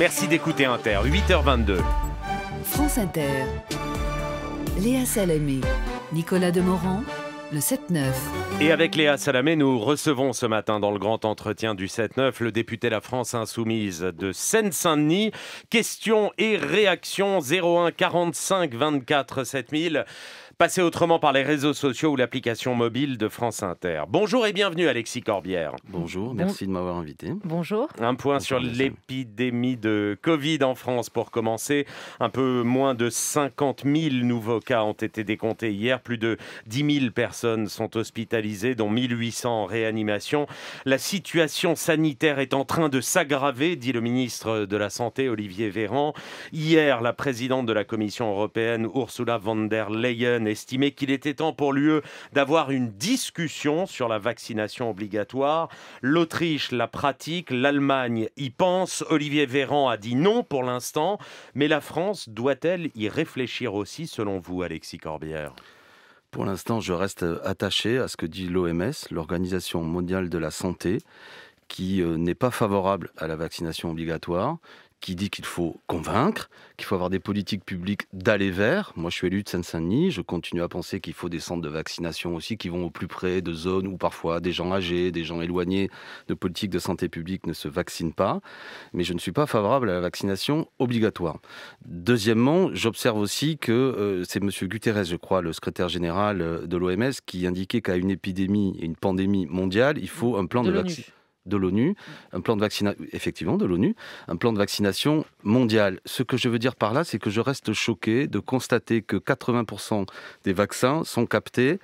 Merci d'écouter Inter, 8h22. France Inter, Léa Salamé, Nicolas Demorand, le 7-9. Et avec Léa Salamé, nous recevons ce matin dans le grand entretien du 7-9 le député La France Insoumise de Seine-Saint-Denis. Questions et réactions 01 45 24 7000 passer autrement par les réseaux sociaux ou l'application mobile de France Inter. Bonjour et bienvenue Alexis Corbière. Bonjour, merci de m'avoir invité. Bonjour. Un point sur l'épidémie de Covid en France pour commencer. Un peu moins de 50 000 nouveaux cas ont été décomptés hier. Plus de 10 000 personnes sont hospitalisées, dont 1 800 en réanimation. La situation sanitaire est en train de s'aggraver, dit le ministre de la Santé Olivier Véran. Hier, la présidente de la Commission européenne Ursula von der Leyen Estimé estimait qu'il était temps pour l'UE d'avoir une discussion sur la vaccination obligatoire. L'Autriche la pratique, l'Allemagne y pense. Olivier Véran a dit non pour l'instant, mais la France doit-elle y réfléchir aussi selon vous, Alexis Corbière pour l'instant, je reste euh, attaché à ce que dit l'OMS, l'Organisation mondiale de la santé, qui euh, n'est pas favorable à la vaccination obligatoire, qui dit qu'il faut convaincre, qu'il faut avoir des politiques publiques d'aller vers. Moi, je suis élu de Seine-Saint-Denis, je continue à penser qu'il faut des centres de vaccination aussi qui vont au plus près de zones où parfois des gens âgés, des gens éloignés de politiques de santé publique ne se vaccinent pas. Mais je ne suis pas favorable à la vaccination obligatoire. Deuxièmement, j'observe aussi que euh, c'est M. Guterres, je crois, le secrétaire général euh, de l'OMS, qui indiquait qu'à une épidémie et une pandémie mondiale, il faut un plan de, de vaccination de l'ONU, un plan de vaccination, effectivement, de l'ONU, un plan de vaccination mondial. Ce que je veux dire par là, c'est que je reste choqué de constater que 80% des vaccins sont captés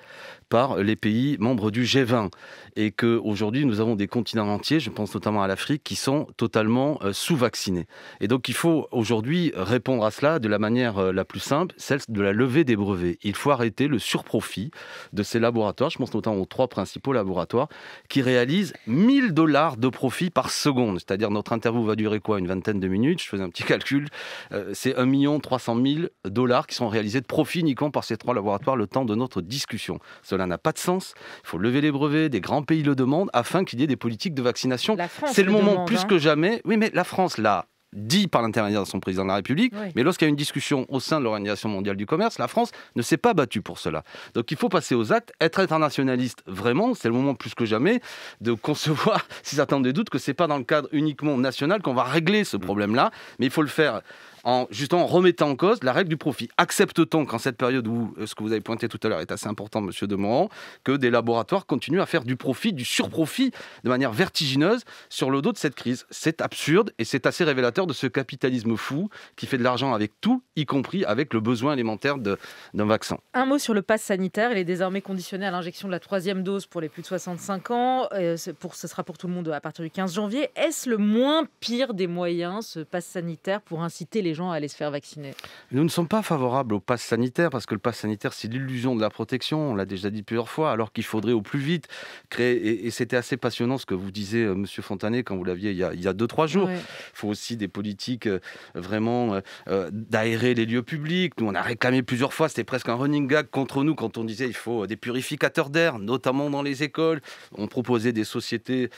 par les pays membres du G20 et que aujourd'hui nous avons des continents entiers, je pense notamment à l'Afrique, qui sont totalement euh, sous-vaccinés. Et donc il faut aujourd'hui répondre à cela de la manière euh, la plus simple, celle de la levée des brevets. Il faut arrêter le surprofit de ces laboratoires, je pense notamment aux trois principaux laboratoires, qui réalisent 1000 dollars de profit par seconde. C'est-à-dire notre interview va durer quoi Une vingtaine de minutes, je faisais un petit calcul. Euh, c'est 1 300 000 dollars qui sont réalisés de profit uniquement par ces trois laboratoires le temps de notre discussion n'a pas de sens. Il faut lever les brevets. Des grands pays le demandent afin qu'il y ait des politiques de vaccination. C'est le, moment plus hein. que jamais. Oui, mais la France l'a dit par l'intermédiaire de son président de la République, mais lorsqu'il y a une discussion au sein de l'Organisation mondiale du commerce, la France ne s'est pas battue pour cela. Donc il faut passer aux actes, être internationaliste vraiment, c'est le moment plus que jamais de concevoir, si certains ont des doutes, que c'est pas dans le cadre uniquement national qu'on va régler ce problème-là, mais il faut le faire en justement remettant en cause la règle du profit. Accepte-t-on qu'en cette période où euh, ce que vous avez pointé tout à l'heure est assez important, Monsieur Demorand, que des laboratoires continuent à faire du profit, du surprofit, de manière vertigineuse sur le dos de cette crise C'est absurde et c'est assez révélateur de ce capitalisme fou qui fait de l'argent avec tout, y compris avec le besoin élémentaire d'un vaccin. Un mot sur le pass sanitaire. Il est désormais conditionné à l'injection de la troisième dose pour les plus de 65 ans. Euh, pour, ce sera pour tout le monde à partir du 15 janvier. Est-ce le moins pire des moyens, ce pass sanitaire, pour inciter les gens à aller se faire vacciner Nous ne sommes pas favorables au pass sanitaire parce que le pass sanitaire, c'est l'illusion de la protection. On l'a déjà dit plusieurs fois, alors qu'il faudrait au plus vite créer. Et, c'était assez passionnant ce que vous disiez, euh, monsieur Fontanet, quand vous l'aviez il, y a deux, trois jours. Il faut aussi des politiques euh, vraiment euh, d'aérer les lieux publics. Nous, on a réclamé plusieurs fois, c'était presque un running gag contre nous quand on disait il faut des purificateurs d'air, notamment dans les écoles. On proposait des sociétés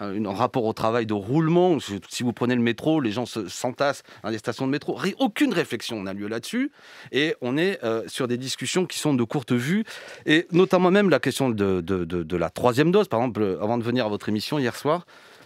en rapport au travail de roulement. Si vous prenez le métro, les gens s'entassent dans les stations de métro aucune réflexion n'a lieu là-dessus. Et on est euh, sur des discussions qui sont de courte vue. Et notamment même la question de la troisième dose. Par exemple, euh, avant de venir à votre émission hier soir,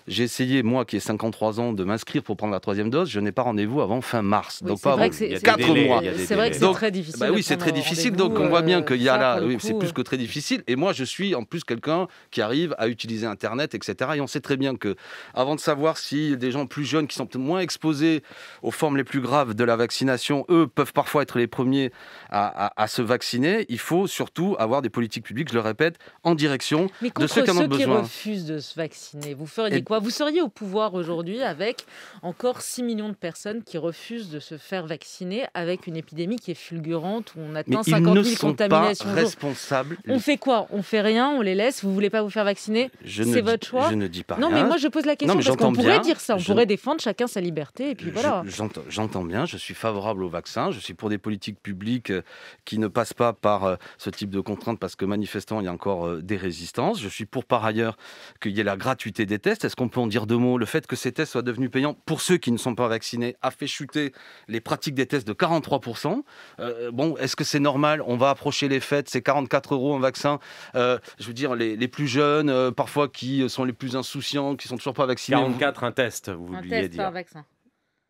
j'ai essayé, moi qui ai 53 ans, de m'inscrire pour prendre la troisième dose. Je n'ai pas rendez-vous avant fin mars. donc, pas y avant, 4 mois. C'est vrai que c'est très difficile. Bah oui, c'est très difficile. Donc, on voit euh, bien qu'il y a là. c'est plus euh. que très difficile. Et moi, je suis en plus quelqu'un qui arrive à utiliser Internet, etc. Et on sait très bien que, avant de savoir si des gens plus jeunes qui sont moins exposés aux formes les plus graves de la vaccination, eux, peuvent parfois être les premiers à, se vacciner, il faut surtout avoir des politiques publiques, je le répète, en direction de ceux, qui en ont besoin. Mais Qui refusent de se vacciner, vous feriez quoi vous seriez au pouvoir aujourd'hui avec encore 6 millions de personnes qui refusent de se faire vacciner avec une épidémie qui est fulgurante où on atteint Mais 50 ils 000 responsables. On fait quoi On fait rien, on les laisse. Vous voulez pas vous faire vacciner C'est votre choix. Je ne dis pas. Non, mais moi je pose la question parce qu'on pourrait dire ça. On pourrait défendre chacun sa liberté et puis voilà. J'entends bien. Je suis favorable au vaccin. Je suis pour des politiques publiques euh, qui ne passent pas par euh, ce type de contraintes parce que manifestement il y a encore euh, des résistances. Je suis pour par ailleurs qu'il y ait la gratuité des tests. Est-ce on peut en dire deux mots Le fait que ces tests soient devenus payants pour ceux qui ne sont pas vaccinés a fait chuter les pratiques des tests de 43%. Euh, bon, est-ce que c'est normal On va approcher les fêtes, c'est 44 euros un vaccin. Euh, je veux dire, les, les plus jeunes, euh, parfois qui sont les plus insouciants, qui sont toujours pas vaccinés. 44 un test, vous vouliez dire. Un vaccin.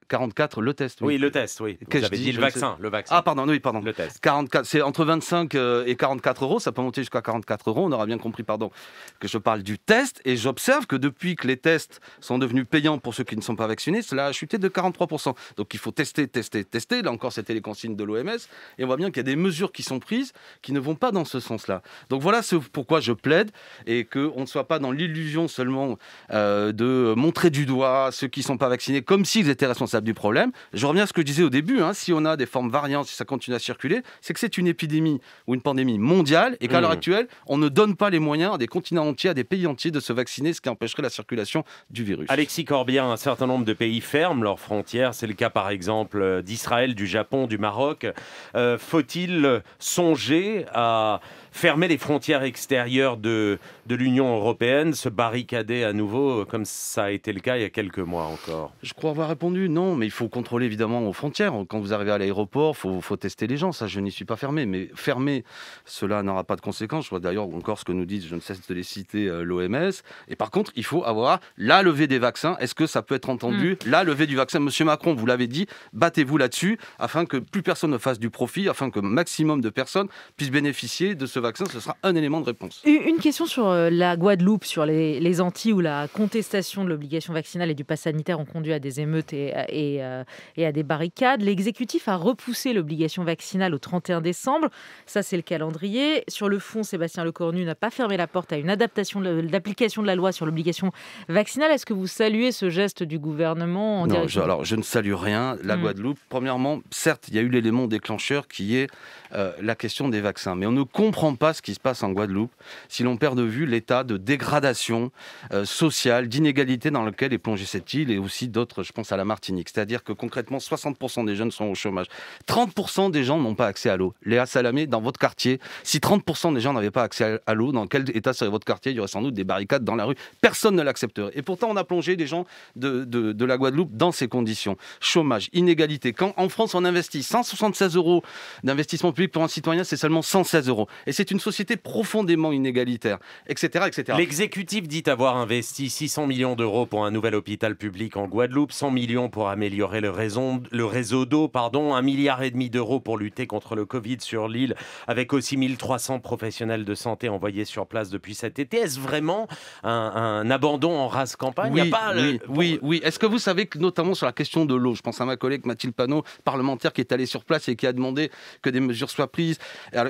44, le test. Oui, le test, oui. Vous avez dit, dit le vaccin, le vaccin. Ah, pardon, oui, pardon. Le test. c'est entre 25 euh, et 44 euros, ça peut monter jusqu'à 44 euros, on aura bien compris, pardon, que je parle du test. Et j'observe que depuis que les tests sont devenus payants pour ceux qui ne sont pas vaccinés, cela a chuté de 43%. Donc il faut tester, tester, tester. Là encore, c'était les consignes de l'OMS. Et on voit bien qu'il y a des mesures qui sont prises qui ne vont pas dans ce sens-là. Donc voilà ce pourquoi je plaide et qu'on ne soit pas dans l'illusion seulement euh, de montrer du doigt ceux qui ne sont pas vaccinés comme s'ils étaient responsables du problème. Je reviens à ce que je disais au début, hein. si on a des formes variantes, si ça continue à circuler, c'est que c'est une épidémie ou une pandémie mondiale et qu'à l'heure mmh. actuelle, on ne donne pas les moyens à des continents entiers, à des pays entiers de se vacciner, ce qui empêcherait la circulation du virus. Alexis Corbière, un certain nombre de pays ferment leurs frontières. C'est le cas par exemple euh, d'Israël, du Japon, du Maroc. Euh, faut-il songer à fermer les frontières extérieures de, de l'Union européenne, se barricader à nouveau, euh, comme ça a été le cas il y a quelques mois encore Je crois avoir répondu non, mais il faut contrôler évidemment aux frontières. Quand vous arrivez à l'aéroport, il faut, tester les gens. Ça, je n'y suis pas fermé. Mais fermer, cela n'aura pas de conséquences. Je vois d'ailleurs encore ce que nous disent, je ne cesse de les citer, euh, l'OMS. Et par contre, il faut avoir la levée des vaccins. Est-ce que ça peut être entendu mm. La levée du vaccin. Monsieur Macron, vous l'avez dit, battez-vous là-dessus afin que plus personne ne fasse du profit, afin que maximum de personnes puissent bénéficier de ce vaccin, ce sera un élément de réponse. Une question sur euh, la Guadeloupe, sur les, Antilles, où la contestation de l'obligation vaccinale et du pass sanitaire ont conduit à des émeutes et, et, euh, à des barricades. L'exécutif a repoussé l'obligation vaccinale au 31 décembre. Ça, c'est le calendrier. Sur le fond, Sébastien Lecornu n'a pas fermé la porte à une adaptation de l'application de la loi sur l'obligation vaccinale. Est-ce que vous saluez ce geste du gouvernement non, Alors, je ne salue rien. La hmm. Guadeloupe, premièrement, certes, il y a eu l'élément déclencheur qui est euh, la question des vaccins. Mais on ne comprend pas ce qui se passe en Guadeloupe si l'on perd de vue l'état de dégradation euh, sociale, d'inégalité dans lequel est plongée cette île et aussi d'autres, je pense à la Martinique. C'est-à-dire que concrètement, 60% des jeunes sont au chômage. 30% des gens n'ont pas accès à l'eau. Léa Salamé, dans votre quartier, si 30% des gens n'avaient pas accès à l'eau, dans quel état serait votre quartier Il y aurait sans doute des barricades dans la rue. Personne ne l'accepterait. Et pourtant, on a plongé des gens de, de, de la Guadeloupe dans ces conditions. Chômage, inégalité. Quand en France, on investit 176 euros d'investissement public pour un citoyen, c'est seulement 116 euros. Et c'est c'est une société profondément inégalitaire, etc. etc. L'exécutif dit avoir investi 600 millions d'euros pour un nouvel hôpital public en Guadeloupe, 100 millions pour améliorer le, le réseau d'eau, pardon, un milliard et demi d'euros pour lutter contre le Covid sur l'île, avec aussi 1300 professionnels de santé envoyés sur place depuis cet été. Est-ce vraiment un, abandon en race campagne Oui, a pas oui, oui. oui. Est-ce que vous savez que notamment sur la question de l'eau, je pense à ma collègue Mathilde Panot, parlementaire qui est allée sur place et qui a demandé que des mesures soient prises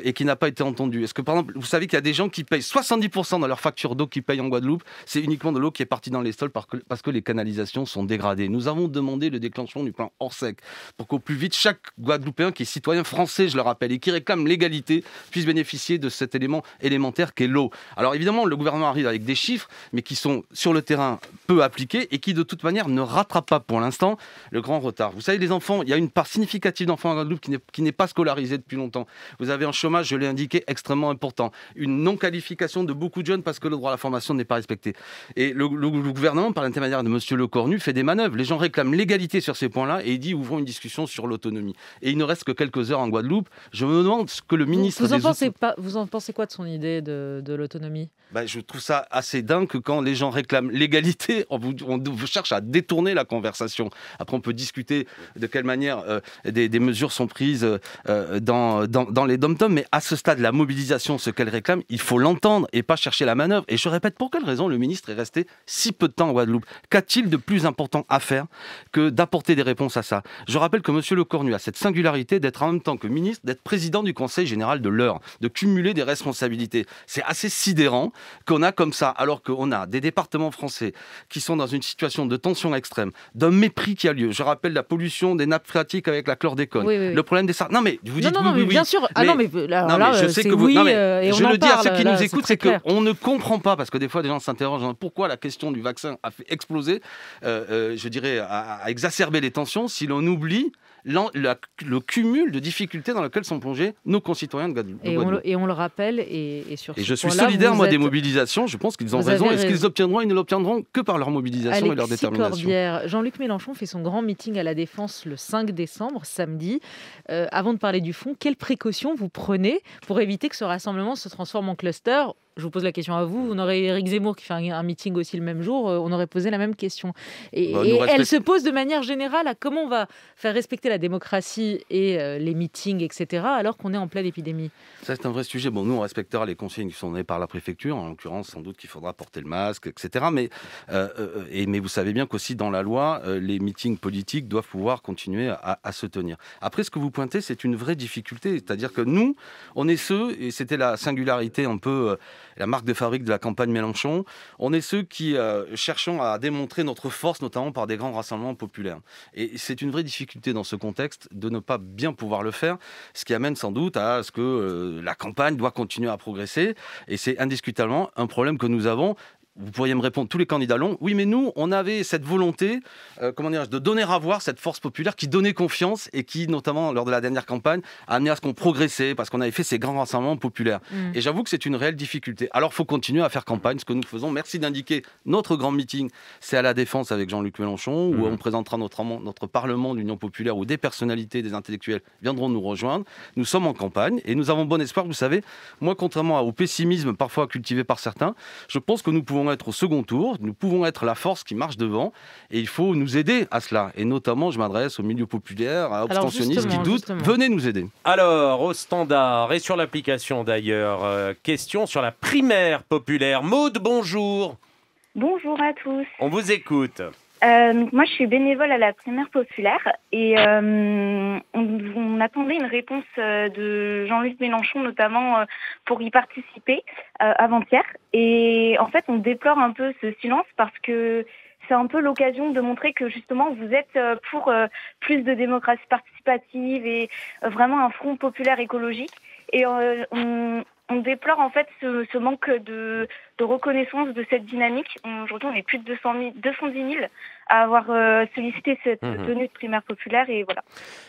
et qui n'a pas été entendue. Est-ce que, par exemple, vous savez qu'il y a des gens qui payent 70% dans leur facture d'eau qu'ils payent en Guadeloupe, c'est uniquement de l'eau qui est partie dans les sols parce que les canalisations sont dégradées. Nous avons demandé le déclenchement du plan Orsec pour qu'au plus vite, chaque Guadeloupéen qui est citoyen français, je le rappelle, et qui réclame l'égalité, puisse bénéficier de cet élément élémentaire qu'est l'eau. Alors évidemment, le gouvernement arrive avec des chiffres, mais qui sont sur le terrain peu appliqués et qui de toute manière ne rattrapent pas pour l'instant le grand retard. Vous savez, les enfants, il y a une part significative d'enfants en Guadeloupe qui n'est pas scolarisée depuis longtemps. Vous avez un chômage, je l'ai indiqué, extrêmement important. Une non-qualification de beaucoup de jeunes parce que le droit à la formation n'est pas respecté. Et le, le, gouvernement, par l'intermédiaire de M. Lecornu, fait des manœuvres. Les gens réclament l'égalité sur ces points-là et il dit ouvrons une discussion sur l'autonomie. Et il ne reste que quelques heures en Guadeloupe. Je me demande ce que le ministre. Vous, en, pensez pas, vous en pensez quoi de son idée de, l'autonomie ben, Je trouve ça assez dingue que quand les gens réclament l'égalité, on, on, cherche à détourner la conversation. Après, on peut discuter de quelle manière euh, des, mesures sont prises euh, euh, dans, dans, les dom-toms, mais à ce stade, la mobilité mobilisation, ce qu'elle réclame, il faut l'entendre et pas chercher la manœuvre. Et je répète, pour quelle raison le ministre est resté si peu de temps en Guadeloupe Qu'a-t-il de plus important à faire que d'apporter des réponses à ça Je rappelle que M. Le Cornu a cette singularité d'être en même temps que ministre, d'être président du Conseil général de l'heure, de cumuler des responsabilités. C'est assez sidérant qu'on a comme ça, alors qu'on a des départements français qui sont dans une situation de tension extrême, d'un mépris qui a lieu. Je rappelle la pollution des nappes phréatiques avec la chlordécone, le problème des... Non mais vous dites non, non, non, mais bien sûr. Ah non mais, non, mais là, je sais que oui, euh, et je le dis à ceux qui nous écoutent, c'est qu'on ne comprend pas, parce que des fois, des gens s'interrogent pourquoi la question du vaccin a fait exploser, euh, euh, je dirais, a exacerbé les tensions, si l'on oublie le cumul de difficultés dans lesquelles sont plongés nos concitoyens de Guadeloupe. Et, on, le rappelle, et, et sur et je suis solidaire, moi, des mobilisations. Je pense qu'ils ont raison. et ce qu'ils obtiendront Ils ne l'obtiendront que par leur mobilisation et leur détermination. Jean-Luc Mélenchon fait son grand meeting à la Défense le 5 décembre, samedi. Euh, avant de parler du fond, quelles précautions vous prenez pour éviter que ce rassemblement se transforme en cluster je vous pose la question à vous, on aurait Eric Zemmour qui fait un, meeting aussi le même jour, euh, on aurait posé la même question. Et, bah, elle se pose de manière générale à comment on va faire respecter la démocratie et euh, les meetings, etc., alors qu'on est en pleine épidémie. Ça, c'est un vrai sujet. Bon, nous, on respectera les consignes qui sont données par la préfecture, en l'occurrence, sans doute qu'il faudra porter le masque, etc. Mais, euh, et, mais vous savez bien qu'aussi, dans la loi, les meetings politiques doivent pouvoir continuer à, se tenir. Après, ce que vous pointez, c'est une vraie difficulté. C'est-à-dire que nous, on est ceux, et c'était la singularité un peu la marque de fabrique de la campagne Mélenchon. On est ceux qui euh, cherchons à démontrer notre force, notamment par des grands rassemblements populaires. Et c'est une vraie difficulté dans ce contexte de ne pas bien pouvoir le faire, ce qui amène sans doute à ce que euh, la campagne doit continuer à progresser. Et c'est indiscutablement un problème que nous avons vous pourriez me répondre, tous les candidats l'ont. Oui, mais nous, on avait cette volonté, euh, comment dirais de donner à voir cette force populaire qui donnait confiance et qui, notamment lors de la dernière campagne, a amené à ce qu'on progressait parce qu'on avait fait ces grands rassemblements populaires. Mm. Et j'avoue que c'est une réelle difficulté. Alors, faut continuer à faire campagne, ce que nous faisons. Merci d'indiquer notre grand meeting. C'est à la Défense avec Jean-Luc Mélenchon, où mm. on présentera notre, notre Parlement, l'Union populaire, où des personnalités, des intellectuels viendront nous rejoindre. Nous sommes en campagne et nous avons bon espoir. Vous savez, moi, contrairement au pessimisme parfois cultivé par certains, je pense que nous pouvons être au second tour, nous pouvons être la force qui marche devant, et il faut nous aider à cela. Et notamment, je m'adresse au milieu populaire, à abstentionnistes qui doutent, venez nous aider. Alors, au standard et sur l'application d'ailleurs, euh, question sur la primaire populaire. Maude, bonjour. Bonjour à tous. On vous écoute. Euh, moi, je suis bénévole à la primaire populaire et euh, on, attendait une réponse euh, de Jean-Luc Mélenchon, notamment euh, pour y participer euh, avant-hier. Et en fait, on déplore un peu ce silence parce que c'est un peu l'occasion de montrer que justement vous êtes pour plus de démocratie participative et vraiment un front populaire écologique. Et on, on déplore en fait ce, manque de, reconnaissance de cette dynamique. Aujourd'hui, on est plus de 210 000 à avoir euh, sollicité cette mhm. tenue de primaire populaire et voilà.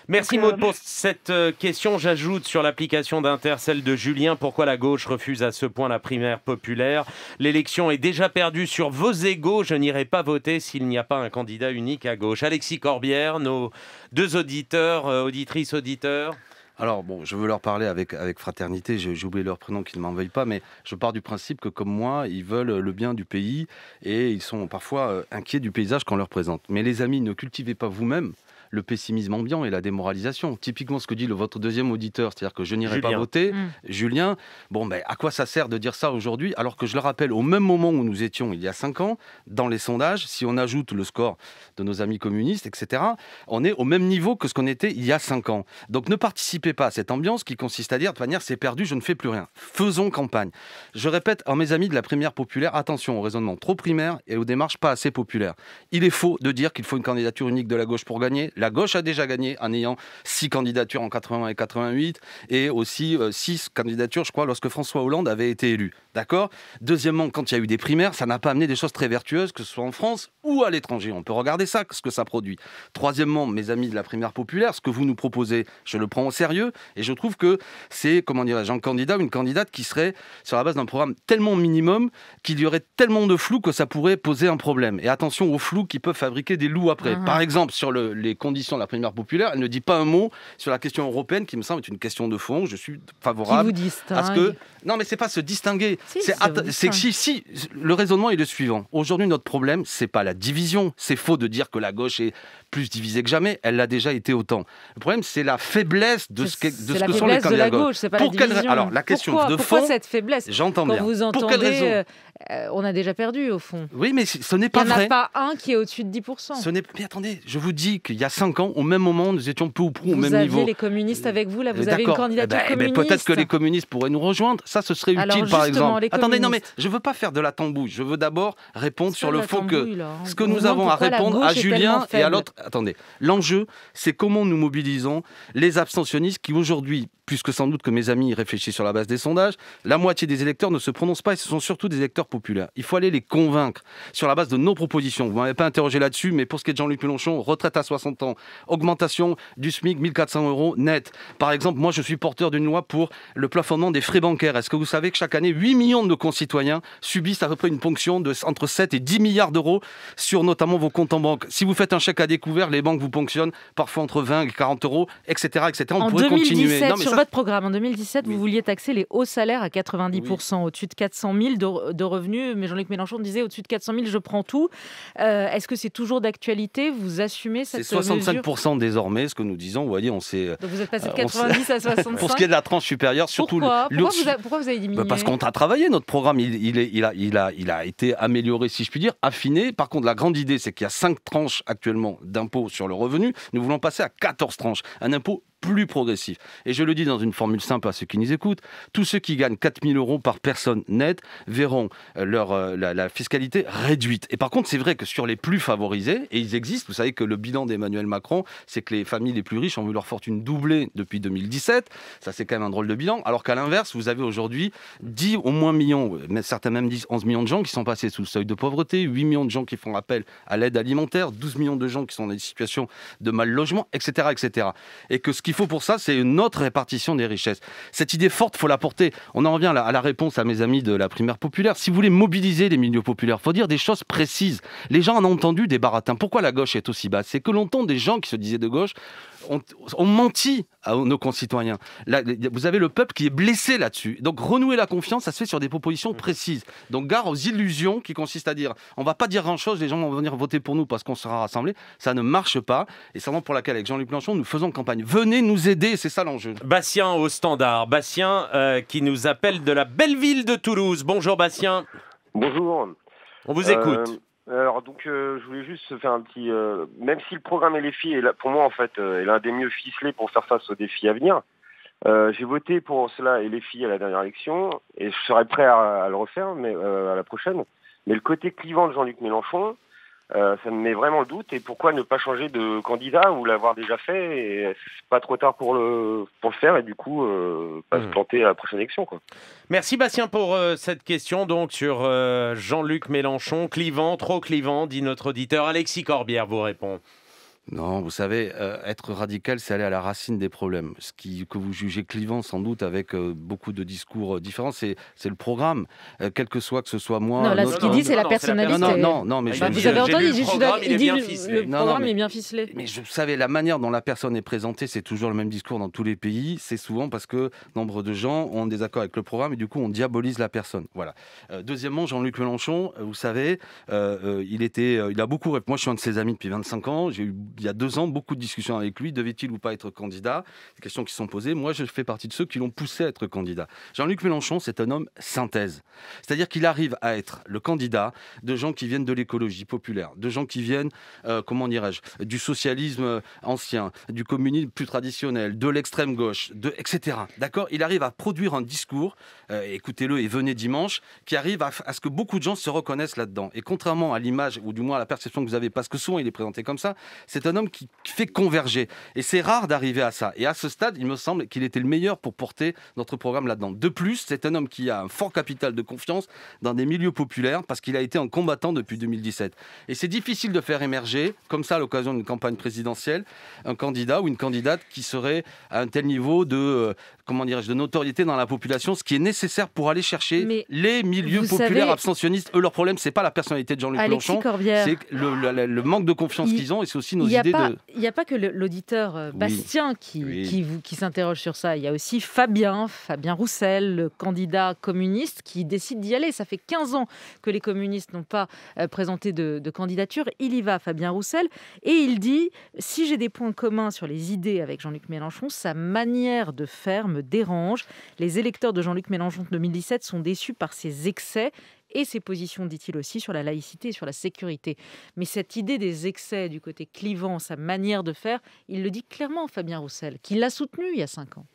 Merci euh, Maud pour cette euh, question. J'ajoute sur l'application d'Inter celle de Julien. Pourquoi la gauche refuse à ce point la primaire populaire L'élection est déjà perdue sur vos égaux. Je n'irai pas voter s'il n'y a pas un candidat unique à gauche. Alexis Corbière, nos deux auditeurs, auditrices, auditeurs. Alors bon, je veux leur parler avec, avec fraternité, j'ai oublié leur prénom, qu'ils ne m'en pas, mais je pars du principe que comme moi, ils veulent le bien du pays et ils sont parfois euh, inquiets du paysage qu'on leur présente. Mais les amis, ne cultivez pas vous-même le pessimisme ambiant et la démoralisation. Typiquement ce que dit votre deuxième auditeur, c'est-à-dire que je n'irai pas voter, mm. Julien, bon, ben, à quoi ça sert de dire ça aujourd'hui alors que je le rappelle, au même moment où nous étions il y a cinq ans, dans les sondages, si on ajoute le score de nos amis communistes, etc., on est au même niveau que ce qu'on était il y a cinq ans. Donc ne participez pas à cette ambiance qui consiste à dire de manière c'est perdu, je ne fais plus rien. Faisons campagne. Je répète à mes amis de la première populaire, attention au raisonnement trop primaire et aux démarches pas assez populaires. Il est faux de dire qu'il faut une candidature unique de la gauche pour gagner. La gauche a déjà gagné en ayant six candidatures en 80 et 88 et aussi euh, six candidatures, je crois, lorsque François Hollande avait été élu. D'accord Deuxièmement, quand il y a eu des primaires, ça n'a pas amené des choses très vertueuses, que ce soit en France ou à l'étranger. On peut regarder ça, ce que ça produit. Troisièmement, mes amis de la primaire populaire, ce que vous nous proposez, je le prends au sérieux et je trouve que c'est, comment dirais-je, un candidat ou une candidate qui serait sur la base d'un programme tellement minimum qu'il y aurait tellement de flou que ça pourrait poser un problème. Et attention aux flou qui peuvent fabriquer des loups après. Ah. Par exemple, sur les comptes de la primaire populaire, elle ne dit pas un mot sur la question européenne qui me semble être une question de fond. Je suis favorable vous à ce que. Non, mais c'est pas se distinguer. c'est si, si, le raisonnement est le suivant. Aujourd'hui, notre problème, c'est pas la division. C'est faux de dire que la gauche est plus divisée que jamais. Elle l'a déjà été autant. Le problème, c'est la faiblesse de ce, que, de ce que sont les candidats de la gauche. Pour la Alors, la question de fond. cette faiblesse J'entends bien. Vous entendez euh, euh, on a déjà perdu au fond. Oui, mais ce n'est pas vrai. Il n'y en a pas un qui est au-dessus de 10%. Ce n'est... Mais attendez, je vous dis qu'il y a 5 ans, au même moment, nous étions peu ou prou au même niveau. Vous avez les communistes avec vous, là, vous euh, avez une candidature eh ben, eh ben, communiste. peut-être que les communistes pourraient nous rejoindre, ça ce serait utile par exemple. Attendez, non mais je ne veux pas faire de la tambouille, je veux d'abord répondre sur le faux que hein. ce que nous avons à répondre à Julien et à l'autre. Attendez, l'enjeu, c'est comment nous mobilisons les abstentionnistes qui aujourd'hui puisque sans doute que mes amis réfléchissent sur la base des sondages, la moitié des électeurs ne se prononcent pas et ce sont surtout des électeurs populaires. Il faut aller les convaincre sur la base de nos propositions. Vous ne m'avez pas interrogé là-dessus, mais pour ce qui est de Jean-Luc Mélenchon, retraite à 60 ans, augmentation du SMIC 1400 euros net. Par exemple, moi je suis porteur d'une loi pour le plafonnement des frais bancaires. Est-ce que vous savez que chaque année, 8 millions de nos concitoyens subissent à peu près une ponction de entre 7 et 10 milliards d'euros sur notamment vos comptes en banque Si vous faites un chèque à découvert, les banques vous ponctionnent parfois entre 20 et 40 euros, etc. etc. On pourrait continuer votre programme, en 2017, vous vouliez taxer les hauts salaires à 90%, au-dessus de 400 000 de, revenus. Mais Jean-Luc Mélenchon disait au-dessus de 400 000, je prends tout. Euh, est-ce que c'est toujours d'actualité Vous assumez cette C'est 65% désormais, ce que nous disons. Vous voyez, on s'est. Donc vous êtes passé de 90 euh, à 65 Pour ce qui est de la tranche supérieure, surtout. Pourquoi, pourquoi, vous, pourquoi vous, avez diminué bah, Parce qu'on a travaillé notre programme. Il, a, il, a, il a été amélioré, si je puis dire, affiné. Par contre, la grande idée, c'est qu'il y a 5 tranches actuellement d'impôt sur le revenu. Nous voulons passer à 14 tranches. Un impôt plus progressif. Et je le dis dans une formule simple à ceux qui nous écoutent, tous ceux qui gagnent 4000 euros par personne nette verront euh, leur, euh, la, fiscalité réduite. Et par contre, c'est vrai que sur les plus favorisés, et ils existent, vous savez que le bilan d'Emmanuel Macron, c'est que les familles les plus riches ont vu leur fortune doubler depuis 2017, ça c'est quand même un drôle de bilan, alors qu'à l'inverse, vous avez aujourd'hui 10 au moins millions, certains même disent 11 millions de gens qui sont passés sous le seuil de pauvreté, 8 millions de gens qui font appel à l'aide alimentaire, 12 millions de gens qui sont dans des situations de mal logement, etc. etc. Et que ce qui faut pour ça, c'est une autre répartition des richesses. Cette idée forte, faut la porter. On en revient à la réponse à mes amis de la primaire populaire. Si vous voulez mobiliser les milieux populaires, faut dire des choses précises. Les gens en ont entendu des baratins. Pourquoi la gauche est aussi basse C'est que longtemps, des gens qui se disaient de gauche ont, menti à nos concitoyens. vous avez le peuple qui est blessé là-dessus. Donc renouer la confiance, ça se fait sur des propositions précises. Donc gare aux illusions qui consistent à dire on va pas dire grand-chose, les gens vont venir voter pour nous parce qu'on sera rassemblés. Ça ne marche pas. Et c'est pour laquelle, avec Jean-Luc Mélenchon, nous faisons campagne. Venez nous aider, c'est ça l'enjeu. Bastien au standard, Bastien euh, qui nous appelle de la belle ville de Toulouse. Bonjour Bastien. Bonjour. On vous euh, écoute. Alors donc euh, je voulais juste faire un petit même si le programme et les filles pour moi en fait est l'un des mieux ficelés pour faire face aux défis à venir. j'ai voté pour cela et les filles à la dernière élection et je serais prêt à, à le refaire mais à la prochaine. Mais le côté clivant de Jean-Luc Mélenchon, euh, ça me met vraiment le doute. Et pourquoi ne pas changer de candidat ou l'avoir déjà fait et C'est pas trop tard pour le, pour faire et du coup, euh, pas se hmm. planter à la prochaine élection. Quoi. Merci Bastien pour euh, cette question donc sur Jean-Luc Mélenchon. Clivant, trop clivant, dit notre auditeur. Alexis Corbière vous répond. Non, vous savez, euh, être radical, c'est aller à la racine des problèmes. Ce qui, que vous jugez clivant, sans doute, avec euh, beaucoup de discours euh, différents, c'est, le programme. quel que soit que ce soit moi. Non, là, ce qu'il dit, c'est la personnalité. Non, non, non, mais ah, je, vous avez entendu, il, dit le programme est bien ficelé. Mais je savais, la manière dont la personne est présentée, c'est toujours le même discours dans tous les pays. C'est souvent parce que nombre de gens ont des accords avec le programme et du coup, on diabolise la personne. Voilà. deuxièmement, Jean-Luc Mélenchon, vous savez, il était, il a beaucoup. Moi, je suis un de ses amis depuis 25 ans. J'ai eu il y a deux ans, beaucoup de discussions avec lui. Devait-il ou pas être candidat Des questions qui sont posées. Moi, je fais partie de ceux qui l'ont poussé à être candidat. Jean-Luc Mélenchon, c'est un homme synthèse. C'est-à-dire qu'il arrive à être le candidat de gens qui viennent de l'écologie populaire, de gens qui viennent, euh, comment dirais-je, du socialisme euh, ancien, du communisme plus traditionnel, de l'extrême gauche, de, etc. D'accord Il arrive à produire un discours, euh, écoutez-le et venez dimanche, qui arrive à, à ce que beaucoup de gens se reconnaissent là-dedans. Et contrairement à l'image, ou du moins à la perception que vous avez, parce que souvent il est présenté comme ça, c'est c'est un homme qui fait converger. Et c'est rare d'arriver à ça. Et à ce stade, il me semble qu'il était le meilleur pour porter notre programme là-dedans. De plus, c'est un homme qui a un fort capital de confiance dans des milieux populaires parce qu'il a été un combattant depuis 2017. Et c'est difficile de faire émerger, comme ça, à l'occasion d'une campagne présidentielle, un candidat ou une candidate qui serait à un tel niveau de, euh, comment dirais-je, de notoriété dans la population, ce qui est nécessaire pour aller chercher les milieux populaires abstentionnistes. Eux, leur problème, c'est pas la personnalité de Jean-Luc Mélenchon, c'est le, le, manque de confiance qu'ils ont et c'est aussi nos il n'y a, pas, que l'auditeur euh, Bastien qui, s'interroge sur ça. Il y a aussi Fabien, Fabien Roussel, le candidat communiste, qui décide d'y aller. Ça fait 15 ans que les communistes n'ont pas euh, présenté de, candidature. Il y va, Fabien Roussel, et il dit si j'ai des points communs sur les idées avec Jean-Luc Mélenchon, sa manière de faire me dérange. Les électeurs de Jean-Luc Mélenchon de 2017 sont déçus par ses excès et ses positions, dit-il aussi, sur la laïcité sur la sécurité. Mais cette idée des excès, du côté clivant, sa manière de faire, il le dit clairement, Fabien Roussel, qui l'a soutenu il y a cinq ans.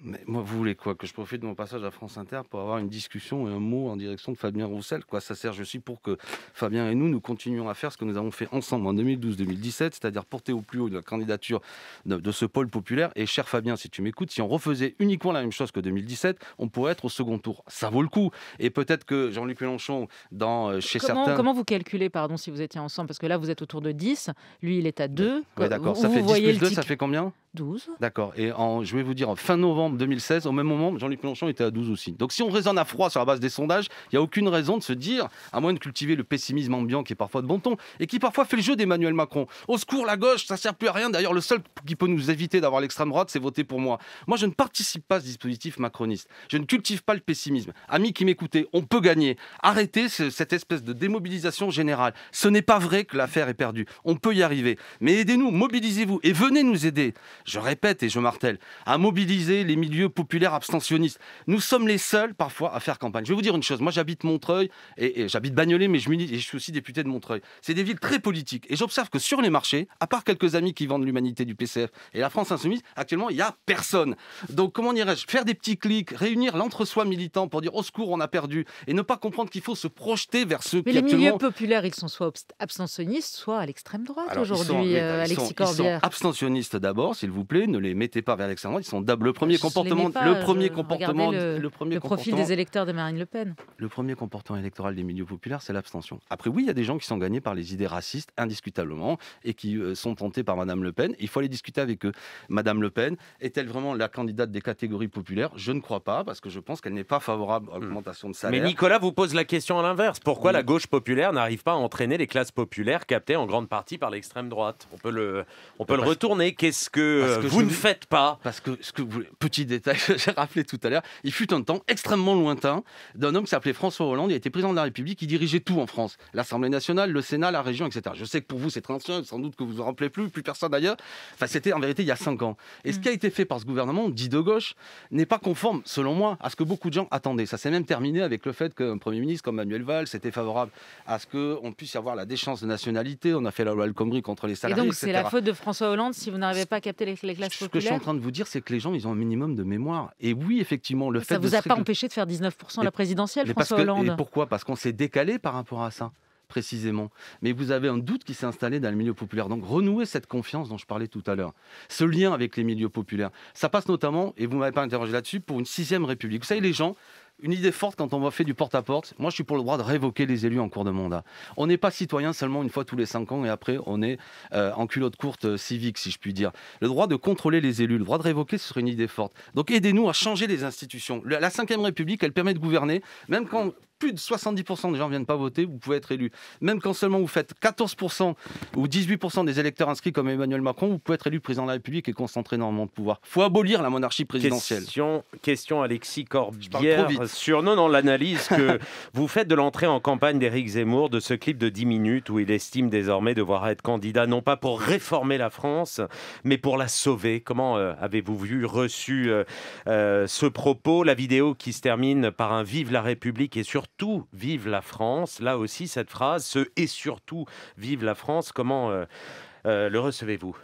Mais moi, vous voulez quoi Que je profite de mon passage à France Inter pour avoir une discussion et un mot en direction de Fabien Roussel Quoi, ça sert, je suis pour que Fabien et nous, nous continuions à faire ce que nous avons fait ensemble en 2012-2017, c'est-à-dire porter au plus haut de la candidature de, ce pôle populaire. Et cher Fabien, si tu m'écoutes, si on refaisait uniquement la même chose que 2017, on pourrait être au second tour. Ça vaut le coup. Et peut-être que Jean-Luc Mélenchon, dans, euh, chez comment, certains... Comment vous calculez, pardon, si vous étiez ensemble Parce que là, vous êtes autour de 10, lui, il est à 2. Ouais, d'accord, euh, ça fait 10 plus 2, ça fait combien 12. D'accord. Et en, je vais vous dire, en fin novembre 2016, au même moment, Jean-Luc Mélenchon était à 12 aussi. Donc si on raisonne à froid sur la base des sondages, il n'y a aucune raison de se dire, à moins de cultiver le pessimisme ambiant qui est parfois de bon ton et qui parfois fait le jeu d'Emmanuel Macron. Au secours, la gauche, ça ne sert plus à rien. D'ailleurs, le seul qui peut nous éviter d'avoir l'extrême droite, c'est voter pour moi. Moi, je ne participe pas à ce dispositif macroniste. Je ne cultive pas le pessimisme. Amis qui m'écoutez, on peut gagner. Arrêtez cette espèce de démobilisation générale. Ce n'est pas vrai que l'affaire est perdue. On peut y arriver. Mais aidez-nous, mobilisez-vous et venez nous aider je répète et je martèle, à mobiliser les milieux populaires abstentionnistes. Nous sommes les seuls parfois à faire campagne. Je vais vous dire une chose, moi j'habite Montreuil et, j'habite Bagnolet, mais je, je suis aussi député de Montreuil. C'est des villes très politiques et j'observe que sur les marchés, à part quelques amis qui vendent l'humanité du PCF et la France insoumise, actuellement il n'y a personne. Donc comment dirais-je Faire des petits clics, réunir l'entre-soi militant pour dire au secours on a perdu et ne pas comprendre qu'il faut se projeter vers ceux mais les milieux populaires ils sont soit abstentionnistes, soit à l'extrême droite aujourd'hui, Alexis Corbière. Ils sont euh, abstentionnistes d'abord, vous plaît, ne les mettez pas vers l'extrême Ils sont Le premier comportement, le premier comportement, le, premier profil des électeurs de Marine Le Pen. Le premier comportement électoral des milieux populaires, c'est l'abstention. Après, oui, il y a des gens qui sont gagnés par les idées racistes, indiscutablement, et qui euh, sont tentés par Madame Le Pen. Il faut aller discuter avec eux. Madame Le Pen est-elle vraiment la candidate des catégories populaires Je ne crois pas, parce que je pense qu'elle n'est pas favorable à l'augmentation de salaire. Mais Nicolas vous pose la question à l'inverse. Pourquoi la gauche populaire n'arrive pas à entraîner les classes populaires captées en grande partie par l'extrême droite On peut le, on peut le retourner. Qu'est-ce que euh, vous ne faites pas. Parce que, ce que vous... petit détail j'ai rappelé tout à l'heure, il fut un temps extrêmement lointain d'un homme qui s'appelait François Hollande, il était président de la République, il dirigeait tout en France. L'Assemblée nationale, le Sénat, la région, etc. Je sais que pour vous c'est très ancien, sans doute que vous ne vous en rappelez plus, plus personne d'ailleurs. Enfin, c'était en vérité il y a cinq ans. Et ce mm. qui a été fait par ce gouvernement, dit de gauche, n'est pas conforme, selon moi, à ce que beaucoup de gens attendaient. Ça s'est même terminé avec le fait qu'un Premier ministre comme Manuel Valls était favorable à ce qu'on puisse avoir la déchéance de nationalité. On a fait la loi El contre les salariés. Et donc c'est la faute de François Hollande si vous n'arrivez pas à capter les ce que je suis en train de vous dire, c'est que les gens, ils ont un minimum de mémoire. Et oui, effectivement, le fait fait. Ça vous a pas empêché de faire 19% la présidentielle, François parce Hollande. Et pourquoi Parce qu'on s'est décalé par rapport à ça précisément. Mais vous avez un doute qui s'est installé dans le milieu populaire. Donc renouer cette confiance dont je parlais tout à l'heure, ce lien avec les milieux populaires. Ça passe notamment, et vous ne m'avez pas interrogé là-dessus, pour une sixième république. Vous savez, les gens, une idée forte quand on va faire du porte-à-porte. Moi, je suis pour le droit de révoquer les élus en cours de mandat. On n'est pas citoyen seulement une fois tous les cinq ans et après, on est euh, en culotte courte euh, civique, si je puis dire. Le droit de contrôler les élus, le droit de révoquer, ce serait une idée forte. Donc aidez-nous à changer les institutions. La 5ème République, elle permet de gouverner, même quand plus de 70% des gens ne viennent pas voter, vous pouvez être élu. Même quand seulement vous faites 14% ou 18% des électeurs inscrits comme Emmanuel Macron, vous pouvez être élu président de la République et concentrer énormément de pouvoir. Il faut abolir la monarchie présidentielle. Question, question Alexis Corbière sur non, non, l'analyse que vous faites de l'entrée en campagne d'Éric Zemmour, de ce clip de 10 minutes où il estime désormais devoir être candidat, non pas pour réformer la France, mais pour la sauver. Comment euh, avez-vous vu, reçu euh, euh, ce propos La vidéo qui se termine par un Vive la République et surtout Vive la France. Là aussi, cette phrase, ce et surtout Vive la France, comment le recevez-vous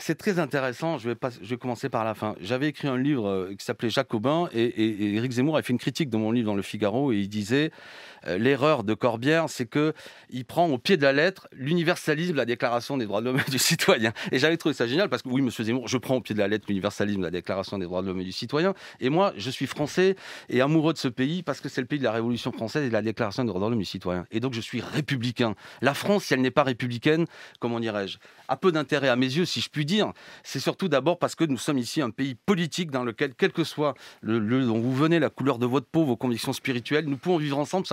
c'est très intéressant. Je vais, pas, je commencer par la fin. J'avais écrit un livre euh, qui s'appelait Jacobin et, et, et Éric Zemmour a fait une critique de mon livre dans Le Figaro et il disait euh, l'erreur de Corbière, c'est que il prend au pied de la lettre l'universalisme de la Déclaration des droits de l'homme et du citoyen. Et j'avais trouvé ça génial parce que oui, Monsieur Zemmour, je prends au pied de la lettre l'universalisme de la Déclaration des droits de l'homme et du citoyen. Et moi, je suis français et amoureux de ce pays parce que c'est le pays de la Révolution française et de la Déclaration des droits de l'homme et du citoyen. Et donc, je suis républicain. La France, si elle n'est pas républicaine, comment dirais-je, a peu d'intérêt à mes yeux, si je puis dire. C'est surtout d'abord parce que nous sommes ici un pays politique dans lequel, quel que soit le, dont vous venez, la couleur de votre peau, vos convictions spirituelles, nous pouvons vivre ensemble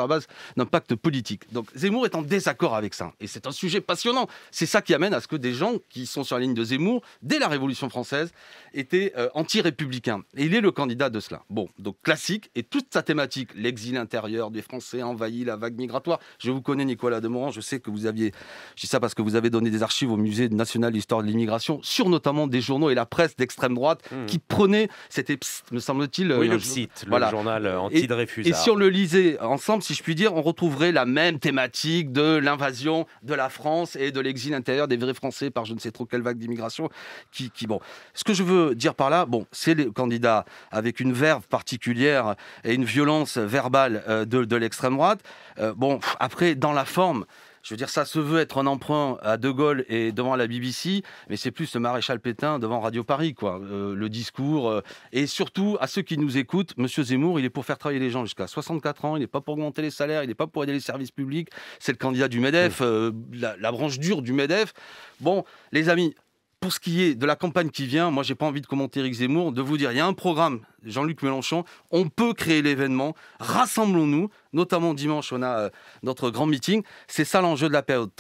d'un pacte politique. Donc Zemmour est en désaccord avec ça. Et c'est un sujet passionnant. C'est ça qui amène à ce que des gens qui sont sur la ligne de Zemmour, dès la Révolution française, étaient euh, anti-républicains. Et il est le candidat de cela. Bon, donc classique. Et toute sa thématique, l'exil intérieur des Français envahis, la vague migratoire. Je vous connais, Nicolas Demorand. Je sais que vous aviez. Je dis ça parce que vous avez donné des archives au Musée national d'histoire de l'immigration sur notamment des journaux et la presse d'extrême droite mmh. qui prenaient, C'était, me semble-t-il. Euh, le site, le journal anti euh, dréfusard Et, et si on le lisait ensemble, si je puis dire, on retrouverait la même thématique de l'invasion de la France et de l'exil intérieur des vrais Français par je ne sais trop quelle vague d'immigration. Qui, bon. Ce que je veux dire par là, bon, c'est les candidats avec une verve particulière et une violence verbale euh, de, l'extrême droite. Euh, bon, après, dans la forme, je veux dire, ça se veut être un emprunt à De Gaulle et devant la BBC, mais c'est plus le maréchal Pétain devant Radio Paris, quoi. Euh, le discours. Euh, et surtout, à ceux qui nous écoutent, Monsieur Zemmour, il est pour faire travailler les gens jusqu'à 64 ans, il n'est pas pour augmenter les salaires, il n'est pas pour aider les services publics. C'est le candidat du MEDEF, euh, la, branche dure du MEDEF. Bon, les amis, pour ce qui est de la campagne qui vient, moi, j'ai pas envie de commenter Eric Zemmour, de vous dire, il y a un programme Jean-Luc Mélenchon. On peut créer l'événement. Rassemblons-nous. Notamment dimanche, on a euh, notre grand meeting. C'est ça l'enjeu de la période.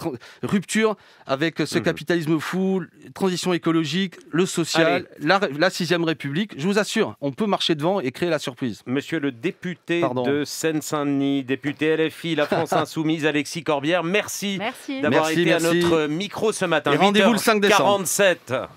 rupture avec ce mmh. capitalisme fou, transition écologique, le social, la, sixième République. Je vous assure, on peut marcher devant et créer la surprise. Monsieur le député de Seine-Saint-Denis, député LFI, La France Insoumise, Alexis Corbière, merci, d'avoir été à notre micro ce matin. Rendez-vous le 5 décembre. 47.